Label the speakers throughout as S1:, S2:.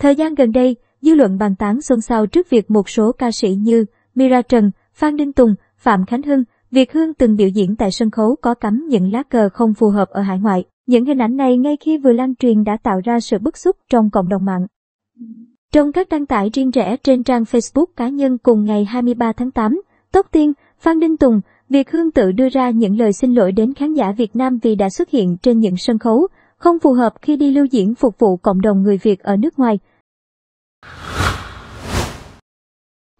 S1: Thời gian gần đây, dư luận bàn tán xôn xao trước việc một số ca sĩ như Mira Trần, Phan Đinh Tùng, Phạm Khánh Hưng, Việt Hương từng biểu diễn tại sân khấu có cắm những lá cờ không phù hợp ở hải ngoại. Những hình ảnh này ngay khi vừa lan truyền đã tạo ra sự bức xúc trong cộng đồng mạng. Trong các đăng tải riêng rẽ trên trang Facebook cá nhân cùng ngày 23 tháng 8, Tốc Tiên, Phan Đinh Tùng, Việt Hương tự đưa ra những lời xin lỗi đến khán giả Việt Nam vì đã xuất hiện trên những sân khấu, không phù hợp khi đi lưu diễn phục vụ cộng đồng người Việt ở nước ngoài.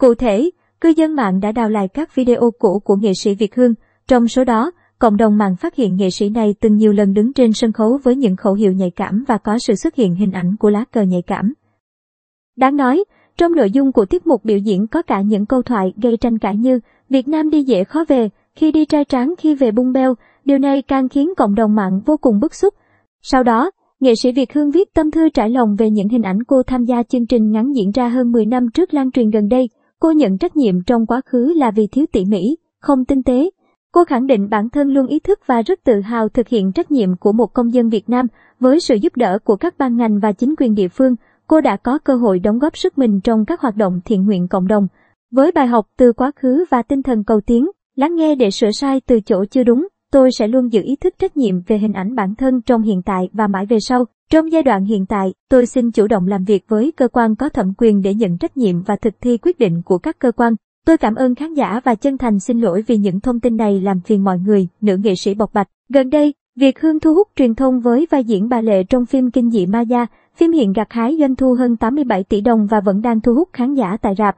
S1: Cụ thể, cư dân mạng đã đào lại các video cũ của nghệ sĩ Việt Hương, trong số đó, cộng đồng mạng phát hiện nghệ sĩ này từng nhiều lần đứng trên sân khấu với những khẩu hiệu nhạy cảm và có sự xuất hiện hình ảnh của lá cờ nhạy cảm. Đáng nói, trong nội dung của tiết mục biểu diễn có cả những câu thoại gây tranh cãi như Việt Nam đi dễ khó về, khi đi trai tráng khi về bung beo, điều này càng khiến cộng đồng mạng vô cùng bức xúc sau đó, nghệ sĩ Việt Hương viết tâm thư trải lòng về những hình ảnh cô tham gia chương trình ngắn diễn ra hơn 10 năm trước lan truyền gần đây. Cô nhận trách nhiệm trong quá khứ là vì thiếu tỉ mỉ, không tinh tế. Cô khẳng định bản thân luôn ý thức và rất tự hào thực hiện trách nhiệm của một công dân Việt Nam với sự giúp đỡ của các ban ngành và chính quyền địa phương. Cô đã có cơ hội đóng góp sức mình trong các hoạt động thiện nguyện cộng đồng. Với bài học từ quá khứ và tinh thần cầu tiến, lắng nghe để sửa sai từ chỗ chưa đúng, tôi sẽ luôn giữ ý thức trách nhiệm về hình ảnh bản thân trong hiện tại và mãi về sau. Trong giai đoạn hiện tại, tôi xin chủ động làm việc với cơ quan có thẩm quyền để nhận trách nhiệm và thực thi quyết định của các cơ quan. Tôi cảm ơn khán giả và chân thành xin lỗi vì những thông tin này làm phiền mọi người, nữ nghệ sĩ bộc bạch. Gần đây, việc Hương thu hút truyền thông với vai diễn bà Lệ trong phim Kinh dị Maya, phim hiện gặt hái doanh thu hơn 87 tỷ đồng và vẫn đang thu hút khán giả tại rạp.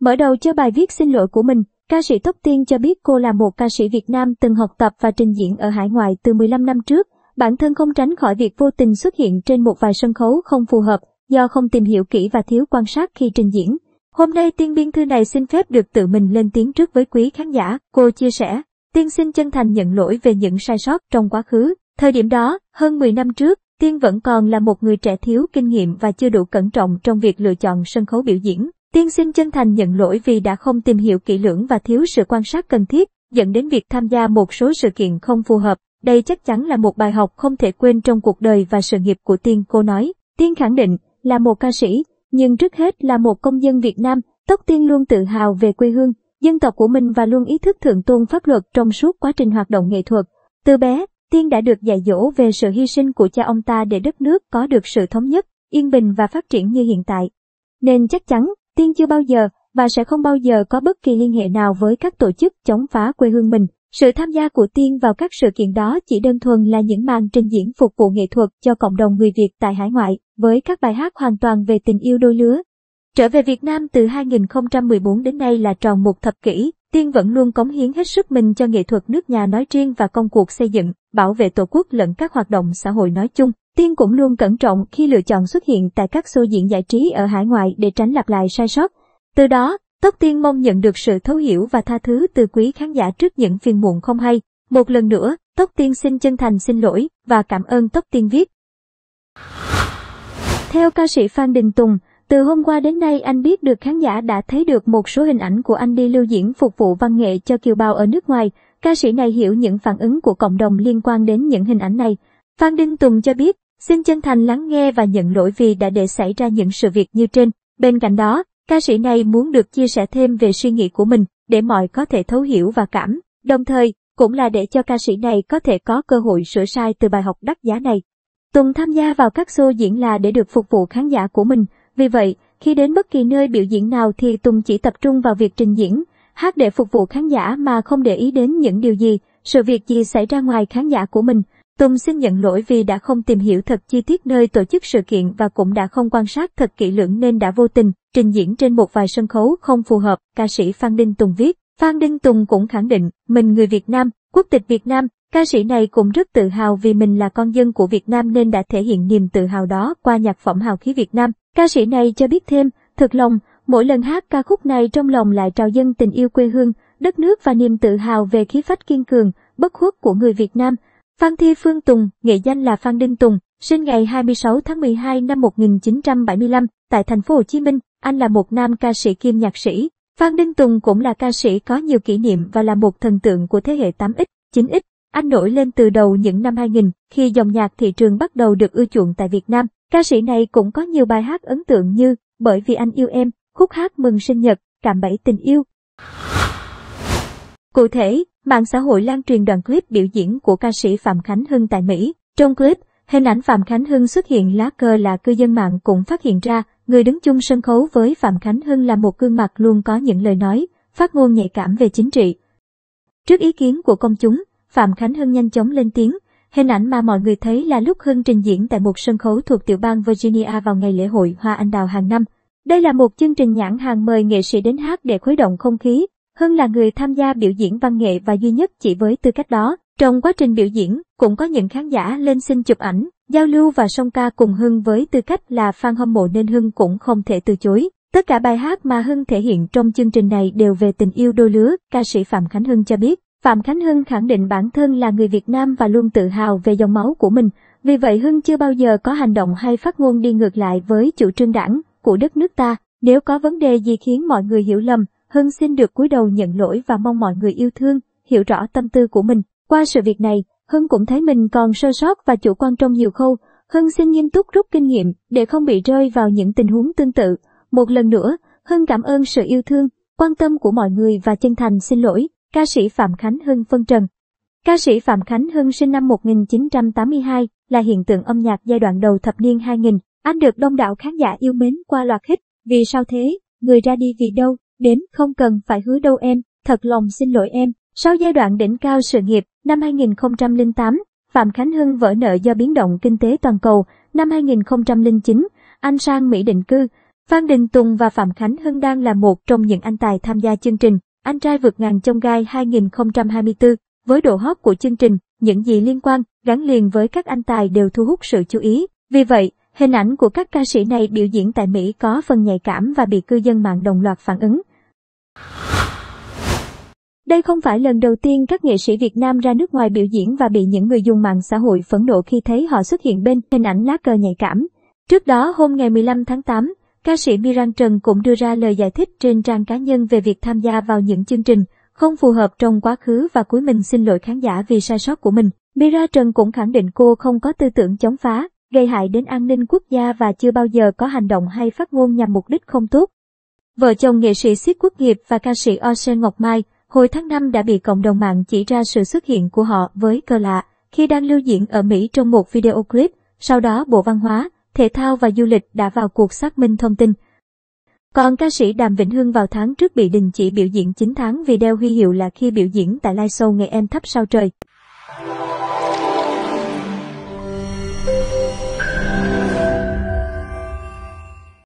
S1: Mở đầu cho bài viết xin lỗi của mình, Ca sĩ Tóc Tiên cho biết cô là một ca sĩ Việt Nam từng học tập và trình diễn ở hải ngoại từ 15 năm trước. Bản thân không tránh khỏi việc vô tình xuất hiện trên một vài sân khấu không phù hợp do không tìm hiểu kỹ và thiếu quan sát khi trình diễn. Hôm nay tiên biên thư này xin phép được tự mình lên tiếng trước với quý khán giả. Cô chia sẻ, tiên xin chân thành nhận lỗi về những sai sót trong quá khứ. Thời điểm đó, hơn 10 năm trước, tiên vẫn còn là một người trẻ thiếu kinh nghiệm và chưa đủ cẩn trọng trong việc lựa chọn sân khấu biểu diễn. Tiên xin chân thành nhận lỗi vì đã không tìm hiểu kỹ lưỡng và thiếu sự quan sát cần thiết, dẫn đến việc tham gia một số sự kiện không phù hợp. Đây chắc chắn là một bài học không thể quên trong cuộc đời và sự nghiệp của Tiên, cô nói. Tiên khẳng định là một ca sĩ, nhưng trước hết là một công dân Việt Nam, Tóc Tiên luôn tự hào về quê hương, dân tộc của mình và luôn ý thức thượng tôn pháp luật trong suốt quá trình hoạt động nghệ thuật. Từ bé, Tiên đã được dạy dỗ về sự hy sinh của cha ông ta để đất nước có được sự thống nhất, yên bình và phát triển như hiện tại. Nên chắc chắn, Tiên chưa bao giờ và sẽ không bao giờ có bất kỳ liên hệ nào với các tổ chức chống phá quê hương mình. Sự tham gia của Tiên vào các sự kiện đó chỉ đơn thuần là những màn trình diễn phục vụ nghệ thuật cho cộng đồng người Việt tại hải ngoại, với các bài hát hoàn toàn về tình yêu đôi lứa. Trở về Việt Nam từ 2014 đến nay là tròn một thập kỷ, Tiên vẫn luôn cống hiến hết sức mình cho nghệ thuật nước nhà nói riêng và công cuộc xây dựng, bảo vệ tổ quốc lẫn các hoạt động xã hội nói chung. Tiên cũng luôn cẩn trọng khi lựa chọn xuất hiện tại các show diễn giải trí ở hải ngoại để tránh lặp lại sai sót. Từ đó, Tóc Tiên mong nhận được sự thấu hiểu và tha thứ từ quý khán giả trước những phiền muộn không hay. Một lần nữa, Tóc Tiên xin chân thành xin lỗi và cảm ơn Tóc Tiên viết. Theo ca sĩ Phan Đình Tùng, từ hôm qua đến nay anh biết được khán giả đã thấy được một số hình ảnh của anh đi lưu diễn phục vụ văn nghệ cho kiều bào ở nước ngoài. Ca sĩ này hiểu những phản ứng của cộng đồng liên quan đến những hình ảnh này. Phan Đình Tùng cho biết, Xin chân thành lắng nghe và nhận lỗi vì đã để xảy ra những sự việc như trên. Bên cạnh đó, ca sĩ này muốn được chia sẻ thêm về suy nghĩ của mình để mọi có thể thấu hiểu và cảm, đồng thời cũng là để cho ca sĩ này có thể có cơ hội sửa sai từ bài học đắt giá này. Tùng tham gia vào các show diễn là để được phục vụ khán giả của mình, vì vậy, khi đến bất kỳ nơi biểu diễn nào thì Tùng chỉ tập trung vào việc trình diễn, hát để phục vụ khán giả mà không để ý đến những điều gì, sự việc gì xảy ra ngoài khán giả của mình. Tùng xin nhận lỗi vì đã không tìm hiểu thật chi tiết nơi tổ chức sự kiện và cũng đã không quan sát thật kỹ lưỡng nên đã vô tình trình diễn trên một vài sân khấu không phù hợp, ca sĩ Phan Đinh Tùng viết. Phan Đinh Tùng cũng khẳng định, mình người Việt Nam, quốc tịch Việt Nam, ca sĩ này cũng rất tự hào vì mình là con dân của Việt Nam nên đã thể hiện niềm tự hào đó qua nhạc phẩm hào khí Việt Nam. Ca sĩ này cho biết thêm, thật lòng, mỗi lần hát ca khúc này trong lòng lại trào dâng tình yêu quê hương, đất nước và niềm tự hào về khí phách kiên cường, bất khuất của người Việt Nam. Phan Thi Phương Tùng, nghệ danh là Phan Đinh Tùng, sinh ngày 26 tháng 12 năm 1975 tại thành phố Hồ Chí Minh, anh là một nam ca sĩ kiêm nhạc sĩ. Phan Đinh Tùng cũng là ca sĩ có nhiều kỷ niệm và là một thần tượng của thế hệ 8X, 9X. Anh nổi lên từ đầu những năm 2000 khi dòng nhạc thị trường bắt đầu được ưa chuộng tại Việt Nam. Ca sĩ này cũng có nhiều bài hát ấn tượng như Bởi vì anh yêu em, khúc hát mừng sinh nhật, cảm bẫy tình yêu, Cụ thể, mạng xã hội lan truyền đoạn clip biểu diễn của ca sĩ Phạm Khánh Hưng tại Mỹ. Trong clip, hình ảnh Phạm Khánh Hưng xuất hiện lá cờ là cư dân mạng cũng phát hiện ra, người đứng chung sân khấu với Phạm Khánh Hưng là một gương mặt luôn có những lời nói, phát ngôn nhạy cảm về chính trị. Trước ý kiến của công chúng, Phạm Khánh Hưng nhanh chóng lên tiếng, hình ảnh mà mọi người thấy là lúc Hưng trình diễn tại một sân khấu thuộc tiểu bang Virginia vào ngày lễ hội Hoa Anh Đào hàng năm. Đây là một chương trình nhãn hàng mời nghệ sĩ đến hát để khuấy động không khí, hưng là người tham gia biểu diễn văn nghệ và duy nhất chỉ với tư cách đó. Trong quá trình biểu diễn, cũng có những khán giả lên xin chụp ảnh, giao lưu và song ca cùng Hưng với tư cách là fan hâm mộ nên Hưng cũng không thể từ chối. Tất cả bài hát mà Hưng thể hiện trong chương trình này đều về tình yêu đôi lứa, ca sĩ Phạm Khánh Hưng cho biết. Phạm Khánh Hưng khẳng định bản thân là người Việt Nam và luôn tự hào về dòng máu của mình, vì vậy Hưng chưa bao giờ có hành động hay phát ngôn đi ngược lại với chủ trương đảng của đất nước ta. Nếu có vấn đề gì khiến mọi người hiểu lầm, Hưng xin được cúi đầu nhận lỗi và mong mọi người yêu thương, hiểu rõ tâm tư của mình. Qua sự việc này, Hưng cũng thấy mình còn sơ sót và chủ quan trong nhiều khâu. Hưng xin nghiêm túc rút kinh nghiệm để không bị rơi vào những tình huống tương tự. Một lần nữa, Hưng cảm ơn sự yêu thương, quan tâm của mọi người và chân thành xin lỗi. Ca sĩ Phạm Khánh Hưng phân trần. Ca sĩ Phạm Khánh Hưng sinh năm 1982, là hiện tượng âm nhạc giai đoạn đầu thập niên 2000. Anh được đông đảo khán giả yêu mến qua loạt hit Vì sao thế, Người ra đi vì đâu, đến không cần phải hứa đâu em, thật lòng xin lỗi em. Sau giai đoạn đỉnh cao sự nghiệp, năm 2008, Phạm Khánh Hưng vỡ nợ do biến động kinh tế toàn cầu, năm 2009, anh sang Mỹ định cư. Phan Đình Tùng và Phạm Khánh Hưng đang là một trong những anh tài tham gia chương trình Anh trai vượt ngàn chông gai 2024. Với độ hot của chương trình, những gì liên quan gắn liền với các anh tài đều thu hút sự chú ý. Vì vậy, hình ảnh của các ca sĩ này biểu diễn tại Mỹ có phần nhạy cảm và bị cư dân mạng đồng loạt phản ứng. Đây không phải lần đầu tiên các nghệ sĩ Việt Nam ra nước ngoài biểu diễn và bị những người dùng mạng xã hội phẫn nộ khi thấy họ xuất hiện bên hình ảnh lá cờ nhạy cảm. Trước đó hôm ngày 15 tháng 8, ca sĩ Miran Trần cũng đưa ra lời giải thích trên trang cá nhân về việc tham gia vào những chương trình không phù hợp trong quá khứ và cuối mình xin lỗi khán giả vì sai sót của mình. Mira Trần cũng khẳng định cô không có tư tưởng chống phá, gây hại đến an ninh quốc gia và chưa bao giờ có hành động hay phát ngôn nhằm mục đích không tốt. Vợ chồng nghệ sĩ Siết Quốc Nghiệp và ca sĩ Ocean Ngọc Mai hồi tháng 5 đã bị cộng đồng mạng chỉ ra sự xuất hiện của họ với cơ lạ khi đang lưu diễn ở Mỹ trong một video clip, sau đó Bộ Văn hóa, Thể thao và Du lịch đã vào cuộc xác minh thông tin. Còn ca sĩ Đàm Vĩnh Hưng vào tháng trước bị đình chỉ biểu diễn 9 tháng vì đeo huy hiệu là khi biểu diễn tại live show Nghệ Em Thắp Sao Trời.